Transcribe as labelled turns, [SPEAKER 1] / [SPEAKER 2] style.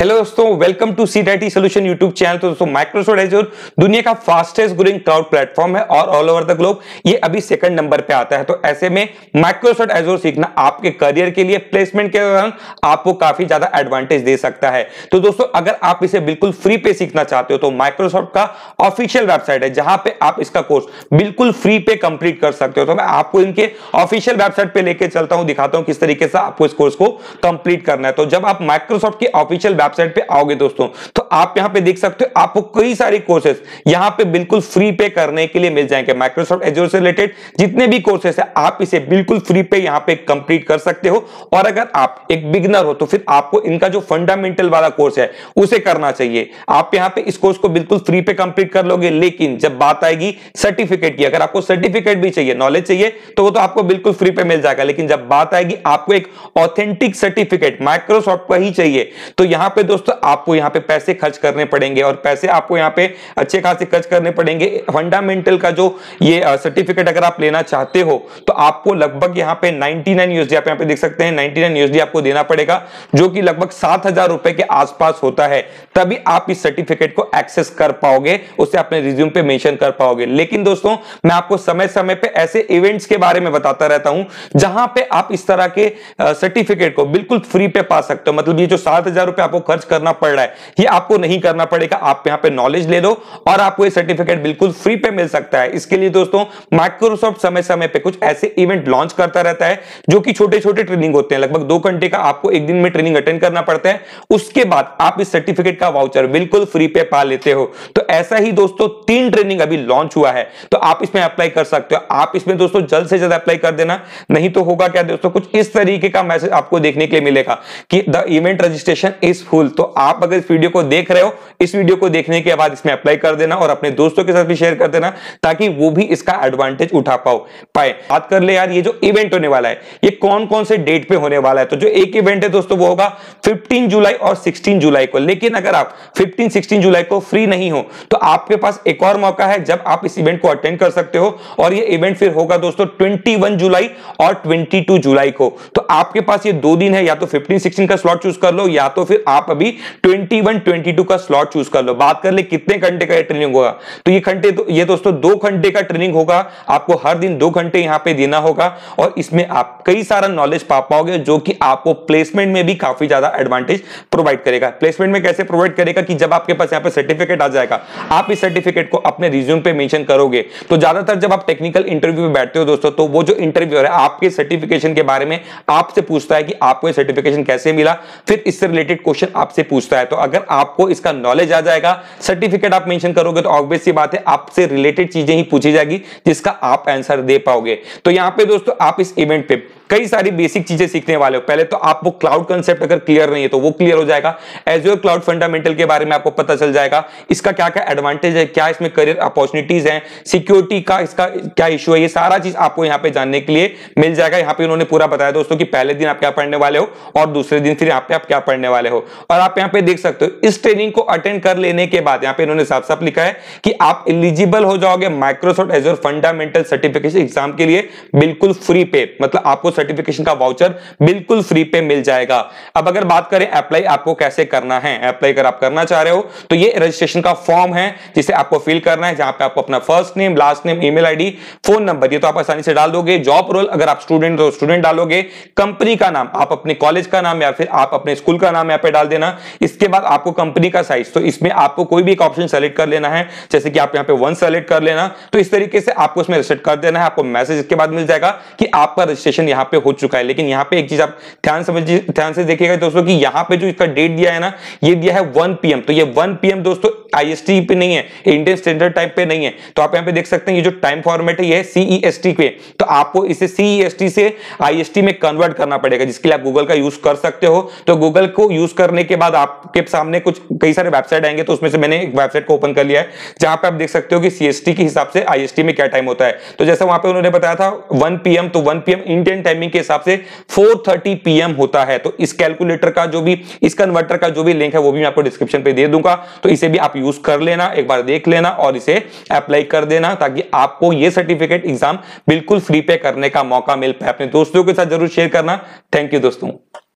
[SPEAKER 1] hello दोस्तों welcome to C T solution YouTube channel तो दोस्तों माइक्रोसॉफ्ट एजोर दुनिया का फास्टेस्ट ग्रोइंग क्लाउड प्लेटफॉर्म है और ऑल ओवर द ग्लोब ये अभी सेकंड नंबर पे आता है तो ऐसे में माइक्रोसॉफ्ट एजोर सीखना आपके करियर के लिए प्लेसमेंट के दौरान आपको काफी ज्यादा एडवांटेज दे सकता है तो दोस्तों अगर आप इसे बिल्कुल फ्री पे सीखना चाहते हो तो माइक्रोसॉफ्ट का ऑफिशियल वेबसाइट है जहां पे आप इसका कोर्स बिल्कुल फ्री पे कंप्लीट कर सकते हो तो मैं आपको इनके ऑफिशियल वेबसाइट पे लेके चलता हूँ दिखाता हूँ किस तरीके से आपको इस कोर्स को कंप्लीट करना है तो जब आप माइक्रोसॉफ्ट के ऑफिशियल वेबसाइट पे आओगे दोस्तों तो आप यहाँ पे देख सकते हो आपको कई सारी कोर्सेस यहाँ पे बिल्कुल फ्री पे करने के लिए मिल जाएंगे माइक्रोसॉफ्ट एजोर से रिलेटेड जितने भी कोर्सेस है आप इसे बिल्कुल फ्री पे यहाँ पे कंप्लीट कर सकते हो और अगर आप एक बिगनर हो तो फिर आपको इनका जो फंडामेंटल वाला कोर्स है उसे करना चाहिए आप यहाँ पे इस कोर्स को बिल्कुल फ्री पे कंप्लीट कर लोगे लेकिन जब बात आएगी सर्टिफिकेट की अगर आपको सर्टिफिकेट भी चाहिए नॉलेज चाहिए तो वो तो आपको बिल्कुल फ्री पे मिल जाएगा लेकिन जब बात आएगी आपको एक ऑथेंटिक सर्टिफिकेट माइक्रोसॉफ्ट का ही चाहिए तो यहां पे दोस्तों आपको यहाँ पे पैसे खर्च करने पड़ेंगे और पैसे आपको यहाँ पे अच्छे खासे खर्च करने पड़ेंगे फंडामेंटल का जो ये सर्टिफिकेट अगर आप लेना चाहते हो तो आपको लगभग यहाँ पे 99 नाइन यूएसडी आप यहाँ पे देख सकते हैं 99 नाइन यूएसडी आपको देना पड़ेगा जो कि लगभग सात रुपए के आसपास होता है तभी आप इस सर्टिफिकेट को एक्सेस कर पाओगे उसे अपने रिज्यूम पे मेंशन कर पाओगे लेकिन दोस्तों मैं आपको समय समय पे ऐसे इवेंट्स के बारे में बताता रहता हूं जहां पे आप इस तरह के सर्टिफिकेट को बिल्कुल फ्री पे पा सकते हो मतलब ये जो सात हजार रुपए आपको खर्च करना पड़ रहा है ये आपको नहीं करना पड़ेगा आप यहां पे नॉलेज ले लो और आपको ये सर्टिफिकेट बिल्कुल फ्री पे मिल सकता है इसके लिए दोस्तों माइक्रोसॉफ्ट समय समय पे कुछ ऐसे इवेंट लॉन्च करता रहता है जो कि छोटे छोटे ट्रेनिंग होते हैं लगभग दो घंटे का आपको एक दिन में ट्रेनिंग अटेंड करना पड़ता है उसके बाद आप इस सर्टिफिकेट का वाउचर बिल्कुल फ्री पे पा लेते हो तो ऐसा ही दोस्तों तीन ट्रेनिंग अभी लॉन्च हुआ है तो आप इसमें अप्लाई कर सकते हो आप इसमें दोस्तों जल्द से जल्द अप्लाई कर देना नहीं तो होगा क्या दोस्तों कुछ इस तरीके का मैसेज आपको देखने के लिए मिलेगा कि the event registration is full तो आप अगर इस वीडियो को देख रहे हो इस वीडियो को देखने के बाद इसमें अप्लाई कर देना और अपने दोस्तों के साथ भी शेयर कर देना ताकि वो भी इसका एडवांटेज उठा पाओ पाए बात कर ले यार ये जो इवेंट होने वाला है ये कौन कौन से डेट पे होने वाला है तो जो एक इवेंट है दोस्तों वो होगा फिफ्टीन जुलाई और सिक्सटीन जुलाई को लेकिन अगर आप फिफ्टीन सिक्सटीन जुलाई को फ्री नहीं हो तो आपके पास एक और मौका है जब आप इस इवेंट को अटेंड कर सकते हो और ये इवेंट फिर होगा दोस्तों ट्वेंटी जुलाई और ट्वेंटी जुलाई को तो आपके पास ये दो दिन है या तो फिफ्टीन सिक्सटीन का स्लॉट चूज कर लो या तो फिर आप आप अभी 21 22 का स्लॉट चूज कर लो बात कर ले कितने घंटे का ट्रेनिंग होगा तो ये घंटे तो ये दोस्तों दो घंटे का ट्रेनिंग होगा आपको हर दिन दो घंटे यहाँ पे देना होगा और इसमें आप कई सारा नॉलेज पा पाओगे जो कि आपको प्लेसमेंट में भी काफी ज्यादा एडवांटेज प्रोवाइड करेगा प्लेसमेंट में कैसे प्रोवाइड करेगा कि जब आपके पास यहाँ पे सर्टिफिकेट आ जाएगा आप इस सर्टिफिकेट को अपने रिज्यूम पे मेंशन करोगे तो ज्यादातर जब आप टेक्निकल इंटरव्यू में बैठते हो दोस्तों तो वो जो इंटरव्यूअर है आपके सर्टिफिकेशन के बारे में आपसे पूछता है कि आपको सर्टिफिकेशन कैसे मिला फिर इससे रिलेटेड क्वेश्चन आपसे पूछता है तो अगर आपको इसका नॉलेज आ जाएगा सर्टिफिकेट आप मेंशन करोगे तो ऑब्वियस बात है आपसे रिलेटेड चीजें ही पूछी जाएगी जिसका आप आंसर दे पाओगे तो यहां पे दोस्तों आप इस इवेंट पे कई सारी बेसिक चीजें सीखने वाले हो पहले तो आपको क्लाउड कंसेप्ट अगर क्लियर नहीं है तो वो क्लियर हो जाएगा एज एजोर क्लाउड फंडामेंटल के बारे में आपको पता चल जाएगा इसका क्या क्या एडवांटेज है क्या इसमें करियर अपॉर्चुनिटीज है सिक्योरिटी का इसका क्या इश्यू है ये सारा चीज आपको यहाँ पे जानने के लिए मिल जाएगा यहाँ पे उन्होंने पूरा बताया दोस्तों की पहले दिन आप क्या पढ़ने वाले हो और दूसरे दिन फिर यहाँ पे आप क्या पढ़ने वाले हो और आप यहाँ पे देख सकते हो इस ट्रेनिंग को अटेंड कर लेने के बाद यहाँ पे इन्होंने साफ साफ लिखा है कि आप इलिजिबल हो जाओगे Microsoft Azure fundamental certification exam के लिए बिल्कुल फ्री पे मतलब आपको सर्टिफिकेशन का वाउचर बिल्कुल फ्री पे मिल जाएगा अब अगर बात करें अप्लाई आपको कैसे करना है अप्लाई अगर आप करना चाह रहे हो तो ये रजिस्ट्रेशन का फॉर्म है जिसे आपको फिल करना है जहां पे आपको अपना first name last name email ID phone number ये तो आप आसानी से डाल दोगे जॉब रोल अगर आप स्टूडेंट हो स्टूडेंट डालोगे कंपनी का नाम आप अपने कॉलेज का नाम या फिर आप अपने स्कूल का नाम यहाँ पे डाल देना इसके बाद आपको कंपनी का साइज तो इसमें आपको कोई भी एक ऑप्शन सेलेक्ट कर लेना है जैसे कि आप यहाँ पे वन सेलेक्ट कर लेना तो इस तरीके से आपको इसमें रजिस्टर कर देना है आपको मैसेज इसके बाद मिल जाएगा कि आपका रजिस्ट्रेशन यहाँ यहाँ पे हो चुका है लेकिन यहाँ पे एक चीज आप ध्यान समझिए ध्यान से देखिएगा दोस्तों कि यहाँ पे जो इसका डेट दिया है ना ये दिया है वन पीएम तो ये वन पीएम दोस्तों आईएसटी पे नहीं है इंडियन स्टैंडर्ड टाइम पे नहीं है तो आप यहाँ पे देख सकते हैं ये जो टाइम फॉर्मेट है ये सीईएसटी e पे तो आपको इसे सीईएसटी e से आईएसटी में कन्वर्ट करना पड़ेगा जिसके लिए आप गूगल का यूज कर सकते हो तो गूगल को यूज करने के बाद आपके सामने कुछ कई सारे वेबसाइट आएंगे तो उसमें से मैंने एक वेबसाइट को ओपन कर लिया है जहां पे आप देख सकते हो कि सीएसटी के हिसाब से आईएसटी में क्या टाइम होता है तो जैसा वहां पे उन्होंने बताया था 1 पीएम तो 1 पीएम इंडियन टाइम टाइमिंग के हिसाब से 4:30 पीएम होता है तो इस कैलकुलेटर का जो भी इस कन्वर्टर का जो भी लिंक है वो भी मैं आपको डिस्क्रिप्शन पे दे दूंगा तो इसे भी आप यूज कर लेना एक बार देख लेना और इसे अप्लाई कर देना ताकि आपको ये सर्टिफिकेट एग्जाम बिल्कुल फ्री पे करने का मौका मिल पाए अपने दोस्तों के साथ जरूर शेयर करना थैंक यू दोस्तों